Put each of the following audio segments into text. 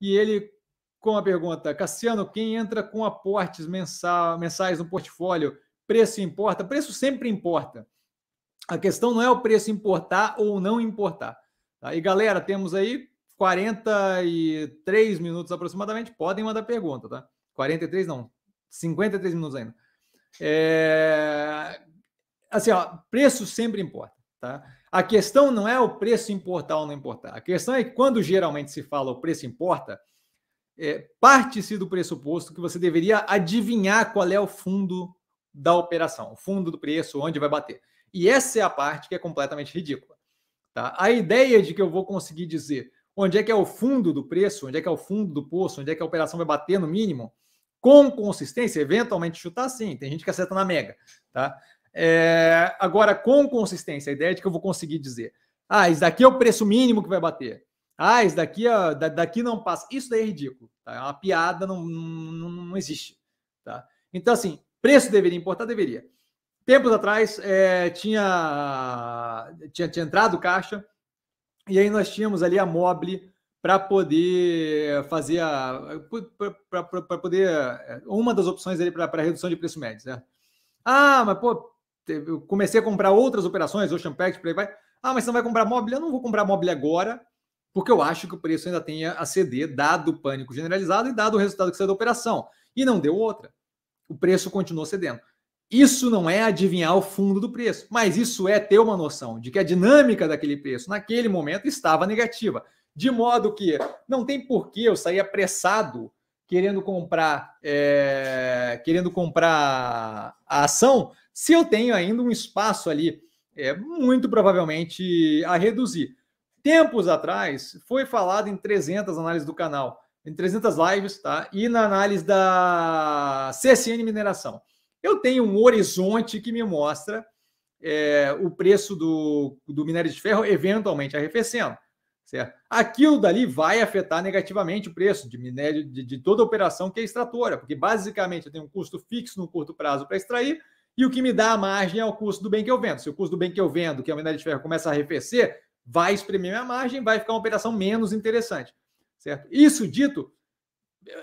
E ele, com a pergunta, Cassiano, quem entra com aportes mensal, mensais no portfólio, preço importa? Preço sempre importa. A questão não é o preço importar ou não importar. Tá? E galera, temos aí 43 minutos aproximadamente, podem mandar pergunta, tá? 43 não, 53 minutos ainda. É... Assim, ó, preço sempre importa, tá? A questão não é o preço importar ou não importar. A questão é que quando geralmente se fala o preço importa, é, parte-se do pressuposto que você deveria adivinhar qual é o fundo da operação, o fundo do preço, onde vai bater. E essa é a parte que é completamente ridícula. Tá? A ideia de que eu vou conseguir dizer onde é que é o fundo do preço, onde é que é o fundo do poço, onde é que a operação vai bater no mínimo, com consistência, eventualmente chutar sim. Tem gente que acerta na mega, tá? É, agora, com consistência, a ideia é de que eu vou conseguir dizer: ah, isso daqui é o preço mínimo que vai bater. Ah, isso daqui, ó, daqui não passa. Isso daí é ridículo. Tá? É uma piada, não, não, não existe. Tá? Então, assim, preço deveria importar? Deveria. Tempos atrás, é, tinha, tinha, tinha entrado caixa, e aí nós tínhamos ali a Mobile para poder fazer a. para poder. É, uma das opções ali para redução de preço médio, certo? Ah, mas pô, eu comecei a comprar outras operações, Ocean Pact, vai. Ah, mas você não vai comprar móvel? Eu não vou comprar móvel agora, porque eu acho que o preço ainda tem a ceder, dado o pânico generalizado e dado o resultado que saiu da operação. E não deu outra. O preço continuou cedendo. Isso não é adivinhar o fundo do preço, mas isso é ter uma noção de que a dinâmica daquele preço naquele momento estava negativa. De modo que não tem porquê eu sair apressado querendo comprar é, querendo comprar a ação se eu tenho ainda um espaço ali, é muito provavelmente a reduzir. Tempos atrás foi falado em 300 análises do canal, em 300 lives, tá? E na análise da CSN Mineração. Eu tenho um horizonte que me mostra é, o preço do, do minério de ferro eventualmente arrefecendo. Certo? Aquilo dali vai afetar negativamente o preço de minério de, de toda operação que é extratora, porque basicamente eu tenho um custo fixo no curto prazo para extrair e o que me dá a margem é o custo do bem que eu vendo. Se o custo do bem que eu vendo, que é a minério de ferro, começa a arrefecer, vai exprimir minha margem, vai ficar uma operação menos interessante. Certo? Isso dito,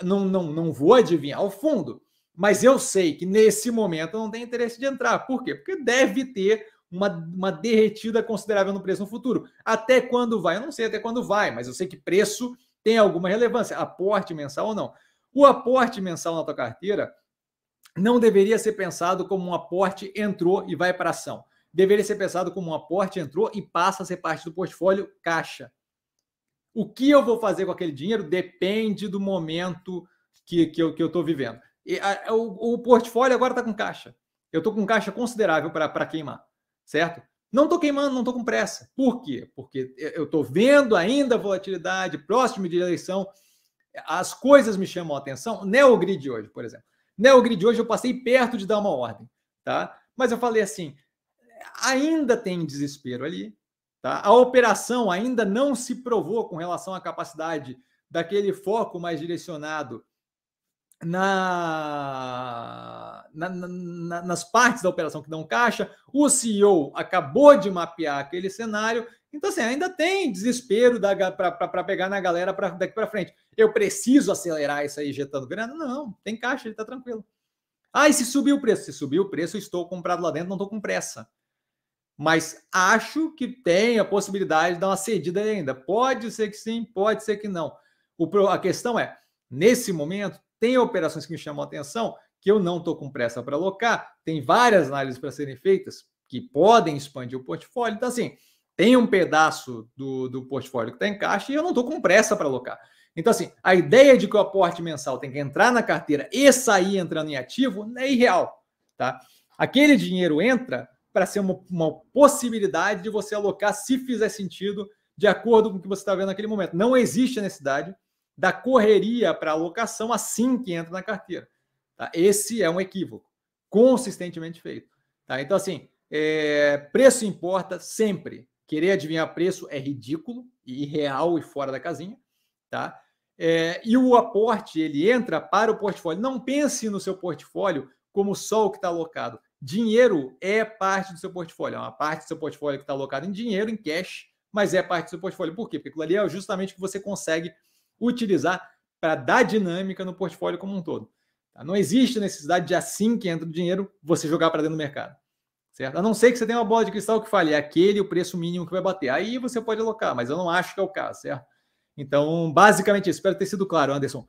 não, não, não vou adivinhar o fundo, mas eu sei que nesse momento não tem interesse de entrar. Por quê? Porque deve ter uma, uma derretida considerável no preço no futuro. Até quando vai? Eu não sei até quando vai, mas eu sei que preço tem alguma relevância, aporte mensal ou não. O aporte mensal na tua carteira não deveria ser pensado como um aporte entrou e vai para ação. Deveria ser pensado como um aporte entrou e passa a ser parte do portfólio caixa. O que eu vou fazer com aquele dinheiro depende do momento que, que eu estou que eu vivendo. E a, o, o, portfólio agora está com caixa. Eu estou com caixa considerável para queimar, certo? Não estou queimando, não estou com pressa. Por quê? Porque eu estou vendo ainda a volatilidade, próximo de eleição, as coisas me chamam a atenção. Neogrid hoje, por exemplo. Né, grid hoje eu passei perto de dar uma ordem, tá? Mas eu falei assim, ainda tem desespero ali, tá? A operação ainda não se provou com relação à capacidade daquele foco mais direcionado na, na, na, nas partes da operação que dão caixa, o CEO acabou de mapear aquele cenário, então assim, ainda tem desespero para pegar na galera pra, daqui para frente. Eu preciso acelerar isso aí injetando grana? Não, tem caixa, ele está tranquilo. Ah, e se subiu o preço? Se o preço, estou comprado lá dentro, não estou com pressa. Mas acho que tem a possibilidade de dar uma cedida ainda. Pode ser que sim, pode ser que não. O, a questão é, nesse momento, tem operações que me chamam a atenção, que eu não estou com pressa para alocar, tem várias análises para serem feitas que podem expandir o portfólio. Então, assim, tem um pedaço do, do portfólio que está em caixa e eu não estou com pressa para alocar. Então, assim, a ideia de que o aporte mensal tem que entrar na carteira e sair entrando em ativo é irreal. Tá? Aquele dinheiro entra para ser uma, uma possibilidade de você alocar se fizer sentido de acordo com o que você está vendo naquele momento. Não existe a necessidade da correria para alocação assim que entra na carteira. Tá? Esse é um equívoco, consistentemente feito. Tá? Então, assim, é, preço importa sempre. Querer adivinhar preço é ridículo, irreal e fora da casinha. Tá? É, e o aporte, ele entra para o portfólio. Não pense no seu portfólio como só o que está alocado. Dinheiro é parte do seu portfólio. É uma parte do seu portfólio que está alocado em dinheiro, em cash, mas é parte do seu portfólio. Por quê? Porque aquilo ali é justamente o que você consegue utilizar para dar dinâmica no portfólio como um todo. Tá? Não existe necessidade de assim que entra o dinheiro você jogar para dentro do mercado. Certo? A não ser que você tenha uma bola de cristal que fale, é aquele o preço mínimo que vai bater. Aí você pode alocar, mas eu não acho que é o caso, certo? Então, basicamente, isso. espero ter sido claro, Anderson.